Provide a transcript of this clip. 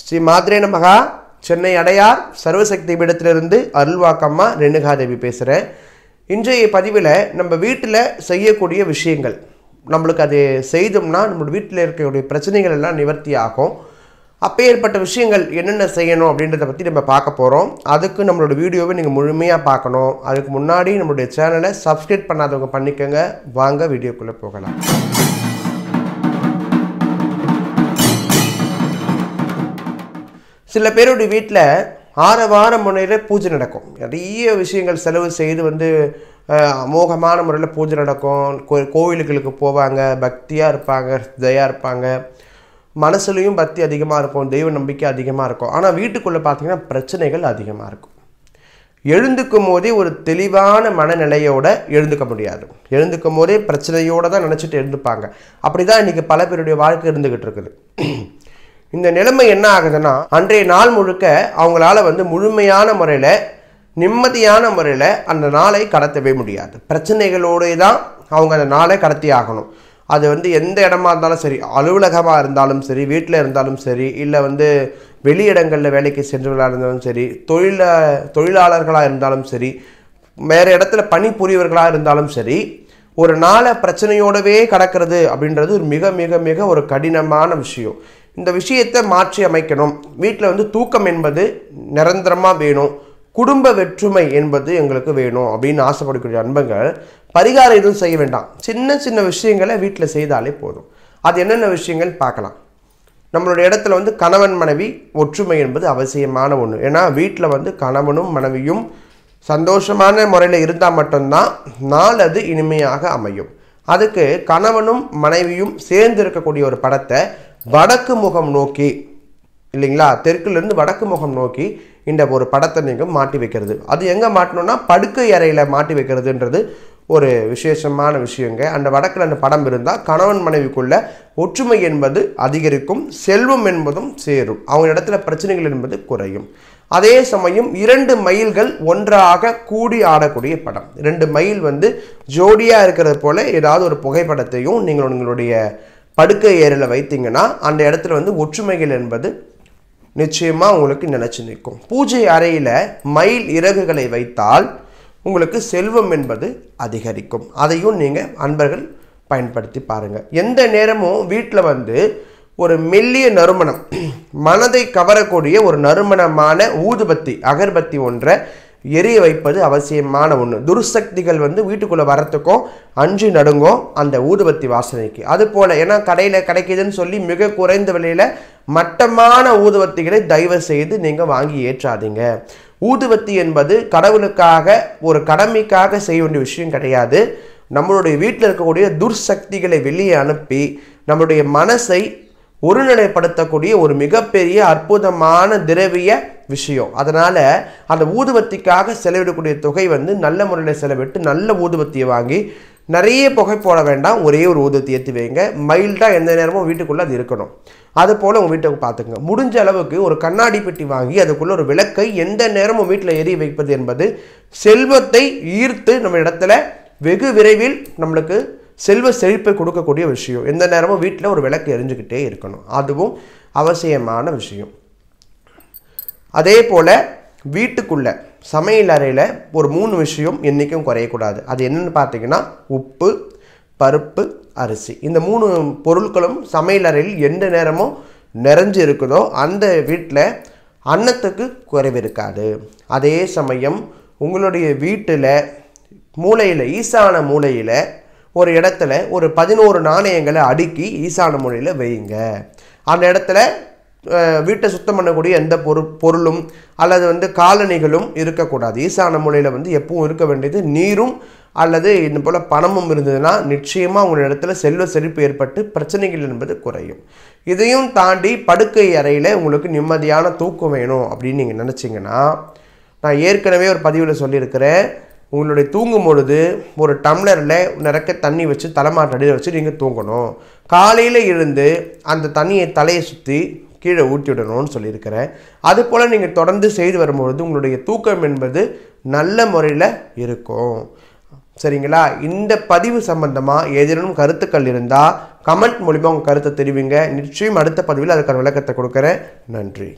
ஸ்ரீ மாதிரேன நமகா சென்னை அடையார் சர்வசக்தி பீடத்திலிருந்து அருள்வாக்கம்மா ரெணுகாதேவி பேசுகிறேன் இன்றைய பதிவில் நம்ம வீட்டில் செய்யக்கூடிய விஷயங்கள் நம்மளுக்கு அது செய்தோம்னா நம்ம வீட்டில் இருக்கக்கூடிய பிரச்சனைகள் எல்லாம் நிவர்த்தி ஆகும் அப்போ ஏற்பட்ட விஷயங்கள் என்னென்ன செய்யணும் அப்படின்றத பற்றி நம்ம பார்க்க போகிறோம் அதுக்கு நம்மளோட வீடியோவை நீங்கள் முழுமையாக பார்க்கணும் அதுக்கு முன்னாடி நம்மளுடைய சேனலை சப்ஸ்கிரைப் பண்ணாதவங்க பண்ணிக்கோங்க வாங்க வீடியோக்குள்ளே போகலாம் சில பேருடைய வீட்டில் ஆற வாரம் முறையில் பூஜை நடக்கும் நிறைய விஷயங்கள் செலவு செய்து வந்து அமோகமான முறையில் பூஜை நடக்கும் கோ கோவிலுகளுக்கு போவாங்க பக்தியாக இருப்பாங்க தயாக இருப்பாங்க மனசுலேயும் பக்தி அதிகமாக இருக்கும் தெய்வ நம்பிக்கை அதிகமாக இருக்கும் ஆனால் வீட்டுக்குள்ளே பார்த்திங்கன்னா பிரச்சனைகள் அதிகமாக இருக்கும் எழுந்துக்கும் போதே ஒரு தெளிவான மனநிலையோடு எழுந்துக்க முடியாது எழுந்துக்கும் போதே பிரச்சனையோடு தான் நினச்சிட்டு எழுந்துப்பாங்க அப்படி தான் இன்றைக்கி பல பேருடைய வாழ்க்கை இருந்துக்கிட்டு இருக்குது இந்த நிலைமை என்ன ஆகுதுன்னா அன்றைய நாள் முழுக்க அவங்களால வந்து முழுமையான முறையில் நிம்மதியான முறையில் அந்த நாளை கடத்தவே முடியாது பிரச்சனைகளோடு தான் அவங்க அந்த நாளை கடத்தி ஆகணும் அது வந்து எந்த இடமா இருந்தாலும் சரி அலுவலகமாக இருந்தாலும் சரி வீட்டில் இருந்தாலும் சரி இல்லை வந்து வெளியிடங்களில் வேலைக்கு சென்றவர்களாக இருந்தாலும் சரி தொழில தொழிலாளர்களாக இருந்தாலும் சரி வேறு இடத்துல பணி புரியவர்களாக இருந்தாலும் சரி ஒரு நாளை பிரச்சனையோடவே கடக்கிறது அப்படின்றது ஒரு மிக மிக மிக ஒரு கடினமான விஷயம் இந்த விஷயத்தை மாற்றி அமைக்கணும் வீட்டில் வந்து தூக்கம் என்பது நிரந்தரமாக வேணும் குடும்ப வெற்றுமை என்பது எங்களுக்கு வேணும் அப்படின்னு ஆசைப்படக்கூடிய அன்பங்கள் பரிகாரம் எதுவும் செய்ய வேண்டாம் சின்ன சின்ன விஷயங்களை வீட்டில் செய்தாலே போதும் அது என்னென்ன விஷயங்கள் பார்க்கலாம் நம்மளுடைய இடத்துல வந்து கணவன் மனைவி ஒற்றுமை என்பது அவசியமான ஒன்று ஏன்னா வீட்டில் வந்து கணவனும் மனைவியும் சந்தோஷமான முறையில் இருந்தால் மட்டும்தான் நாள் அது இனிமையாக அமையும் அதுக்கு கணவனும் மனைவியும் சேர்ந்து இருக்கக்கூடிய ஒரு படத்தை வடக்கு முகம் நோக்கி இல்லைங்களா தெற்குலேருந்து வடக்கு முகம் நோக்கி இந்த ஒரு படத்தை நீங்கள் மாட்டி வைக்கிறது அது எங்கே மாட்டணும்னா படுக்கை அறையில் மாட்டி வைக்கிறதுன்றது ஒரு விசேஷமான விஷயங்க அந்த வடக்கில் அந்த படம் இருந்தால் கணவன் மனைவிக்குள்ள ஒற்றுமை என்பது அதிகரிக்கும் செல்வம் என்பதும் சேரும் அவங்க இடத்துல பிரச்சனைகள் என்பது குறையும் அதே சமயம் இரண்டு மயில்கள் ஒன்றாக கூடி ஆடக்கூடிய படம் ரெண்டு மைல் வந்து ஜோடியாக இருக்கிறது போல ஏதாவது ஒரு புகைப்படத்தையும் நீங்கள் உங்களுடைய படுக்கை ஏரியில் வைத்தீங்கன்னா அந்த இடத்துல வந்து ஒற்றுமைகள் என்பது நிச்சயமாக உங்களுக்கு நினச்சி நிற்கும் பூஜை அறையில் மயில் இறகுகளை வைத்தால் உங்களுக்கு செல்வம் என்பது அதிகரிக்கும் அதையும் நீங்கள் அன்பர்கள் பயன்படுத்தி பாருங்கள் எந்த நேரமும் வீட்டில் வந்து ஒரு மெல்லிய நறுமணம் மனதை கவரக்கூடிய ஒரு நறுமணமான ஊதுபத்தி அகர்பத்தி ஒன்றை எரிய வைப்பது அவசியமான ஒன்று துர்சக்திகள் வந்து வீட்டுக்குள்ளே வரத்துக்கும் அஞ்சு நடுங்கும் அந்த ஊதுபத்தி வாசனைக்கு அது போல் ஏன்னா கடையில் கிடைக்கிதுன்னு சொல்லி மிக குறைந்த விலையில் மட்டமான ஊதுபத்திகளை தயவு செய்து நீங்கள் வாங்கி ஏற்றாதீங்க ஊதுபத்தி என்பது கடவுளுக்காக ஒரு கடமைக்காக செய்ய வேண்டிய விஷயம் கிடையாது நம்மளுடைய வீட்டில் இருக்கக்கூடிய துர்சக்திகளை வெளியே அனுப்பி நம்மளுடைய மனசை ஒருநிலைப்படுத்தக்கூடிய ஒரு மிகப்பெரிய அற்புதமான திரவிய விஷயம் அதனால் அந்த ஊதுபத்திக்காக செலவிடக்கூடிய தொகை வந்து நல்ல முறையில் செலவிட்டு நல்ல ஊதுபத்தியை வாங்கி நிறைய புகை போட வேண்டாம் ஒரே ஒரு ஊதத்தை ஏற்றி வைங்க மைல்டாக எந்த நேரமும் வீட்டுக்குள்ளே அது இருக்கணும் அது போல் உங்கள் வீட்டுக்கு பார்த்துங்க முடிஞ்ச அளவுக்கு ஒரு கண்ணாடி பெட்டி வாங்கி அதுக்குள்ளே ஒரு விளக்கை எந்த நேரமும் வீட்டில் எரிய வைப்பது என்பது செல்வத்தை ஈர்த்து நம்ம இடத்துல வெகு விரைவில் நம்மளுக்கு செல்வ செழிப்பை கொடுக்கக்கூடிய விஷயம் எந்த நேரமும் வீட்டில் ஒரு விளக்கு எரிஞ்சுக்கிட்டே இருக்கணும் அதுவும் அவசியமான விஷயம் அதே போல் வீட்டுக்குள்ளே சமையல் அறையில் ஒரு மூணு விஷயம் என்றைக்கும் குறையக்கூடாது அது என்னென்னு பார்த்தீங்கன்னா உப்பு பருப்பு அரிசி இந்த மூணு பொருட்களும் சமையல் அறையில் எந்த நேரமும் நிறைஞ்சு இருக்குதோ அந்த வீட்டில் அன்னத்துக்கு குறைவு இருக்காது அதே சமயம் உங்களுடைய வீட்டில் மூளையில் ஈசான மூளையில் ஒரு இடத்துல ஒரு பதினோரு நாணயங்களை அடுக்கி ஈசான மூலையில் வையுங்க அந்த இடத்துல வீட்டை சுத்தம் பண்ணக்கூடிய எந்த பொரு பொருளும் அல்லது வந்து காலணிகளும் இருக்கக்கூடாது ஈசான மூலையில் வந்து எப்பவும் இருக்க வேண்டியது நீரும் அல்லது இது போல் பணமும் இருந்ததுன்னா நிச்சயமாக உங்கள் இடத்துல செல்வ செழிப்பு ஏற்பட்டு பிரச்சனைகள் என்பது குறையும் இதையும் தாண்டி படுக்கை அறையில் உங்களுக்கு நிம்மதியான தூக்கம் வேணும் அப்படின்னு நீங்கள் நினச்சிங்கன்னா நான் ஏற்கனவே ஒரு பதிவில் சொல்லியிருக்கிறேன் உங்களுடைய தூங்கும் பொழுது ஒரு டம்ளரில் நிறக்க தண்ணி வச்சு தலைமாட்டடியில் வச்சு நீங்கள் தூங்கணும் காலையில் இருந்து அந்த தண்ணியை தலையை சுற்றி கீழே ஊட்டி விடணும்னு சொல்லியிருக்கிறேன் போல் நீங்கள் தொடர்ந்து செய்து வரும்பொழுது உங்களுடைய தூக்கம் என்பது நல்ல முறையில் இருக்கும் சரிங்களா இந்த பதிவு சம்பந்தமாக ஏதேனும் கருத்துக்கள் இருந்தால் கமெண்ட் மூலிமா உங்கள் கருத்தை தெரிவிங்க நிச்சயம் அடுத்த பதிவில் அதுக்கான விளக்கத்தை கொடுக்குறேன் நன்றி